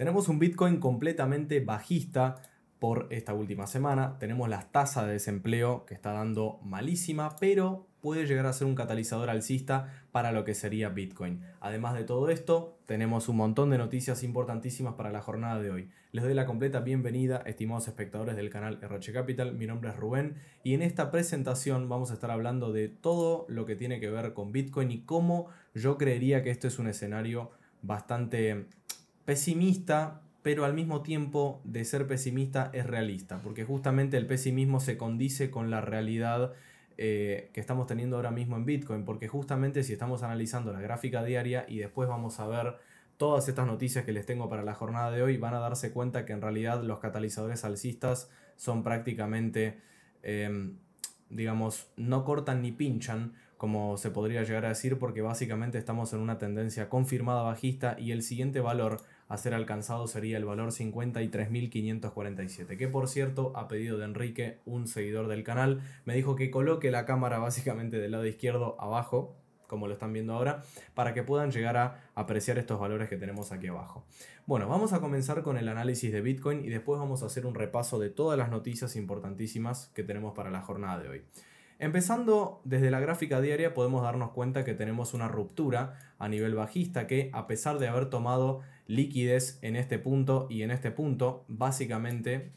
Tenemos un Bitcoin completamente bajista por esta última semana. Tenemos las tasas de desempleo que está dando malísima, pero puede llegar a ser un catalizador alcista para lo que sería Bitcoin. Además de todo esto, tenemos un montón de noticias importantísimas para la jornada de hoy. Les doy la completa bienvenida, estimados espectadores del canal RH Capital. Mi nombre es Rubén y en esta presentación vamos a estar hablando de todo lo que tiene que ver con Bitcoin y cómo yo creería que esto es un escenario bastante pesimista, pero al mismo tiempo de ser pesimista es realista, porque justamente el pesimismo se condice con la realidad eh, que estamos teniendo ahora mismo en Bitcoin, porque justamente si estamos analizando la gráfica diaria y después vamos a ver todas estas noticias que les tengo para la jornada de hoy, van a darse cuenta que en realidad los catalizadores alcistas son prácticamente, em, digamos, no cortan ni pinchan, como se podría llegar a decir, porque básicamente estamos en una tendencia confirmada bajista y el siguiente valor a ser alcanzado sería el valor 53.547, que por cierto, ha pedido de Enrique, un seguidor del canal, me dijo que coloque la cámara básicamente del lado izquierdo abajo, como lo están viendo ahora, para que puedan llegar a apreciar estos valores que tenemos aquí abajo. Bueno, vamos a comenzar con el análisis de Bitcoin y después vamos a hacer un repaso de todas las noticias importantísimas que tenemos para la jornada de hoy. Empezando desde la gráfica diaria podemos darnos cuenta que tenemos una ruptura a nivel bajista que a pesar de haber tomado liquidez en este punto y en este punto, básicamente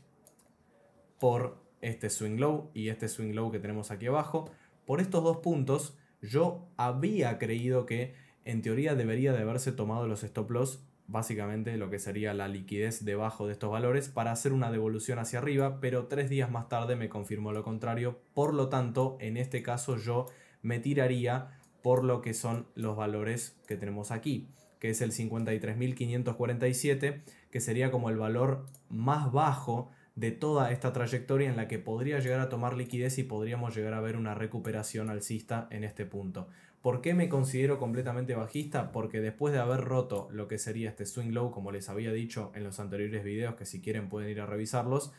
por este swing low y este swing low que tenemos aquí abajo, por estos dos puntos yo había creído que en teoría debería de haberse tomado los stop loss básicamente lo que sería la liquidez debajo de estos valores para hacer una devolución hacia arriba, pero tres días más tarde me confirmó lo contrario, por lo tanto en este caso yo me tiraría por lo que son los valores que tenemos aquí, que es el 53.547, que sería como el valor más bajo de toda esta trayectoria en la que podría llegar a tomar liquidez y podríamos llegar a ver una recuperación alcista en este punto. ¿Por qué me considero completamente bajista? Porque después de haber roto lo que sería este swing low, como les había dicho en los anteriores videos, que si quieren pueden ir a revisarlos,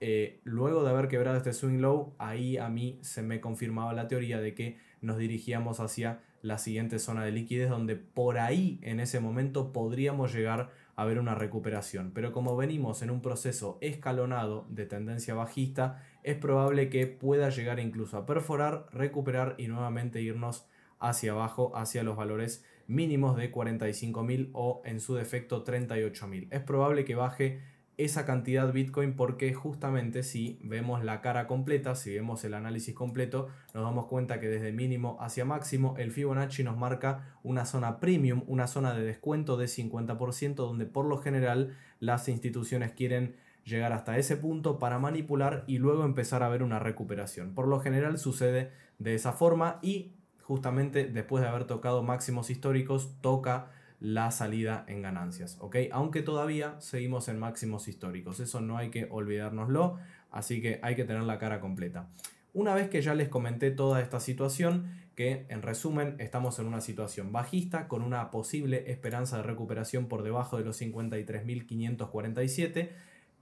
eh, luego de haber quebrado este swing low, ahí a mí se me confirmaba la teoría de que nos dirigíamos hacia la siguiente zona de liquidez, donde por ahí en ese momento podríamos llegar a ver una recuperación. Pero como venimos en un proceso escalonado de tendencia bajista, es probable que pueda llegar incluso a perforar, recuperar y nuevamente irnos hacia abajo, hacia los valores mínimos de 45.000 o en su defecto 38.000. Es probable que baje esa cantidad Bitcoin porque justamente si vemos la cara completa, si vemos el análisis completo, nos damos cuenta que desde mínimo hacia máximo el Fibonacci nos marca una zona premium, una zona de descuento de 50% donde por lo general las instituciones quieren llegar hasta ese punto para manipular y luego empezar a ver una recuperación. Por lo general sucede de esa forma y justamente después de haber tocado máximos históricos, toca la salida en ganancias, ¿ok? Aunque todavía seguimos en máximos históricos, eso no hay que olvidárnoslo, así que hay que tener la cara completa. Una vez que ya les comenté toda esta situación, que en resumen estamos en una situación bajista con una posible esperanza de recuperación por debajo de los 53.547,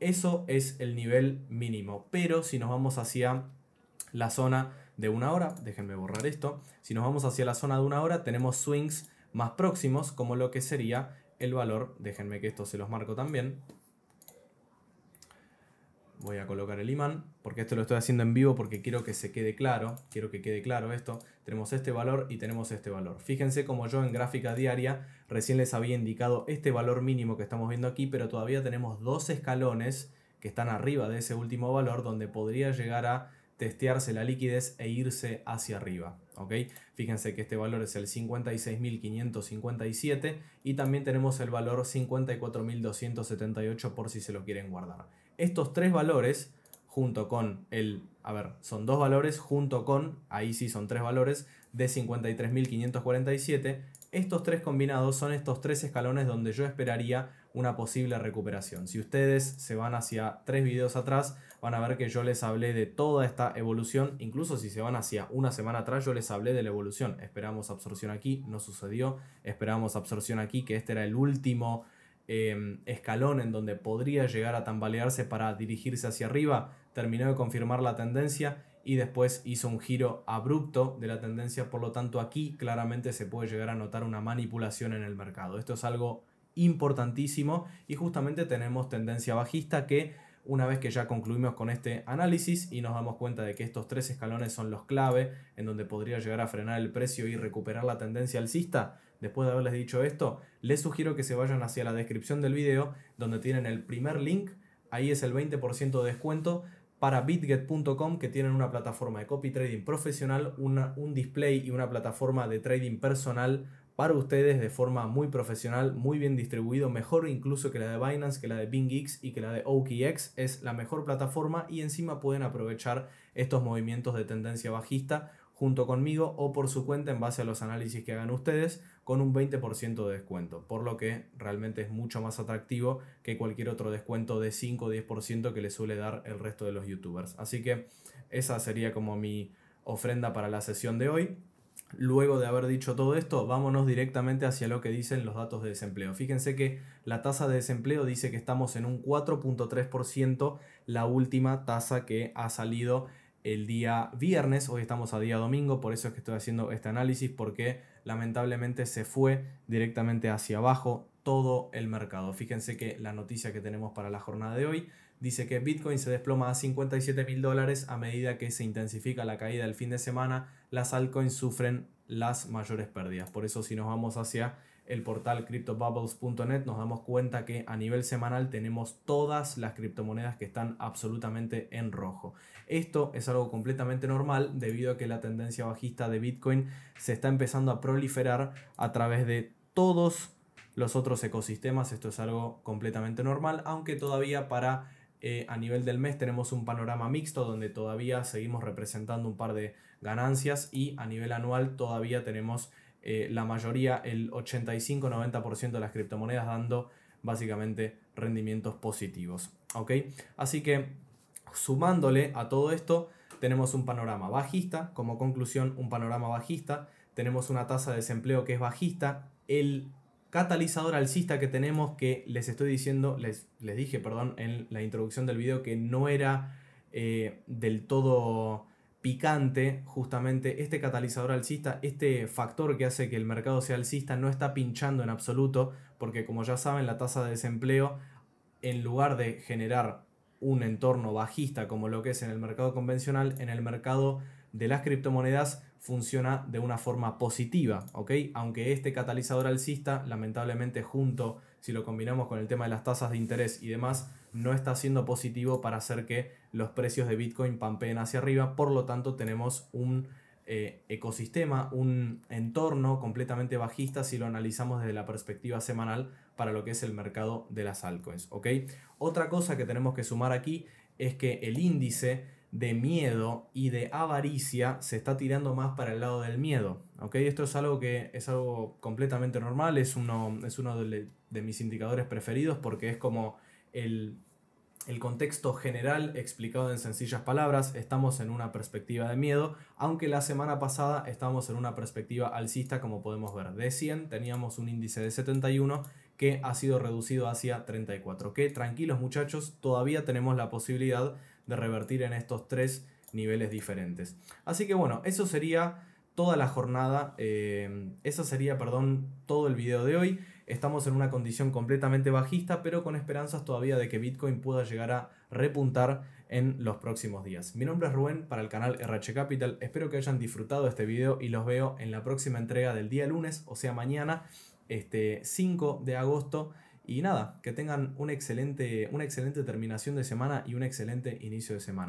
eso es el nivel mínimo, pero si nos vamos hacia la zona de una hora, déjenme borrar esto, si nos vamos hacia la zona de una hora tenemos swings más próximos como lo que sería el valor, déjenme que esto se los marco también, voy a colocar el imán, porque esto lo estoy haciendo en vivo porque quiero que se quede claro, quiero que quede claro esto, tenemos este valor y tenemos este valor. Fíjense como yo en gráfica diaria recién les había indicado este valor mínimo que estamos viendo aquí, pero todavía tenemos dos escalones que están arriba de ese último valor donde podría llegar a testearse la liquidez e irse hacia arriba. ¿ok? Fíjense que este valor es el 56.557 y también tenemos el valor 54.278 por si se lo quieren guardar. Estos tres valores junto con el, a ver, son dos valores junto con, ahí sí son tres valores, de 53.547. Estos tres combinados son estos tres escalones donde yo esperaría una posible recuperación. Si ustedes se van hacia tres videos atrás, van a ver que yo les hablé de toda esta evolución. Incluso si se van hacia una semana atrás, yo les hablé de la evolución. Esperamos absorción aquí, no sucedió. Esperamos absorción aquí, que este era el último em, escalón en donde podría llegar a tambalearse para dirigirse hacia arriba. Terminó de confirmar la tendencia y después hizo un giro abrupto de la tendencia. Por lo tanto, aquí claramente se puede llegar a notar una manipulación en el mercado. Esto es algo importantísimo y justamente tenemos tendencia bajista que una vez que ya concluimos con este análisis y nos damos cuenta de que estos tres escalones son los clave en donde podría llegar a frenar el precio y recuperar la tendencia alcista, después de haberles dicho esto, les sugiero que se vayan hacia la descripción del video donde tienen el primer link, ahí es el 20% de descuento para bitget.com que tienen una plataforma de copy trading profesional, una, un display y una plataforma de trading personal para ustedes de forma muy profesional, muy bien distribuido, mejor incluso que la de Binance, que la de BingX y que la de OKX. Es la mejor plataforma y encima pueden aprovechar estos movimientos de tendencia bajista junto conmigo o por su cuenta en base a los análisis que hagan ustedes con un 20% de descuento, por lo que realmente es mucho más atractivo que cualquier otro descuento de 5 o 10% que le suele dar el resto de los youtubers. Así que esa sería como mi ofrenda para la sesión de hoy. Luego de haber dicho todo esto, vámonos directamente hacia lo que dicen los datos de desempleo. Fíjense que la tasa de desempleo dice que estamos en un 4.3%, la última tasa que ha salido el día viernes, hoy estamos a día domingo, por eso es que estoy haciendo este análisis, porque lamentablemente se fue directamente hacia abajo todo el mercado. Fíjense que la noticia que tenemos para la jornada de hoy dice que Bitcoin se desploma a 57 mil dólares a medida que se intensifica la caída del fin de semana, las altcoins sufren las mayores pérdidas. Por eso si nos vamos hacia el portal cryptobubbles.net nos damos cuenta que a nivel semanal tenemos todas las criptomonedas que están absolutamente en rojo. Esto es algo completamente normal debido a que la tendencia bajista de Bitcoin se está empezando a proliferar a través de todos los otros ecosistemas. Esto es algo completamente normal, aunque todavía para eh, a nivel del mes tenemos un panorama mixto donde todavía seguimos representando un par de ganancias y a nivel anual todavía tenemos eh, la mayoría, el 85-90% de las criptomonedas dando básicamente rendimientos positivos. Así que sumándole a todo esto, tenemos un panorama bajista, como conclusión un panorama bajista, tenemos una tasa de desempleo que es bajista, el catalizador alcista que tenemos que les estoy diciendo, les, les dije, perdón, en la introducción del video que no era eh, del todo picante, justamente este catalizador alcista, este factor que hace que el mercado sea alcista, no está pinchando en absoluto, porque como ya saben, la tasa de desempleo, en lugar de generar un entorno bajista como lo que es en el mercado convencional, en el mercado de las criptomonedas funciona de una forma positiva, ¿ok? Aunque este catalizador alcista, lamentablemente junto si lo combinamos con el tema de las tasas de interés y demás, no está siendo positivo para hacer que los precios de Bitcoin pampeen hacia arriba. Por lo tanto, tenemos un eh, ecosistema, un entorno completamente bajista si lo analizamos desde la perspectiva semanal para lo que es el mercado de las altcoins. Otra cosa que tenemos que sumar aquí es que el índice de miedo y de avaricia se está tirando más para el lado del miedo. ¿ok? Esto es algo que es algo completamente normal, es uno, es uno de, mis indicadores preferidos porque es como el, contexto general explicado en sencillas palabras. Estamos en una perspectiva de miedo, aunque la semana pasada estábamos en una perspectiva alcista como podemos ver. De 100 teníamos un índice de 71 que ha sido reducido hacia 34. Que tranquilos muchachos, todavía tenemos la posibilidad de revertir en estos tres niveles diferentes. Así que bueno, eso sería toda la jornada, eh, eso sería, perdón, todo el video de hoy. Estamos en una condición completamente bajista, pero con esperanzas todavía de que Bitcoin pueda llegar a repuntar en los próximos días. Mi nombre es Rubén para el canal RH Capital. Espero que hayan disfrutado este video y los veo en la próxima entrega del día lunes, o sea mañana, este 5 de agosto. Y nada, que tengan excelente, una excelente terminación de semana y un excelente inicio de semana.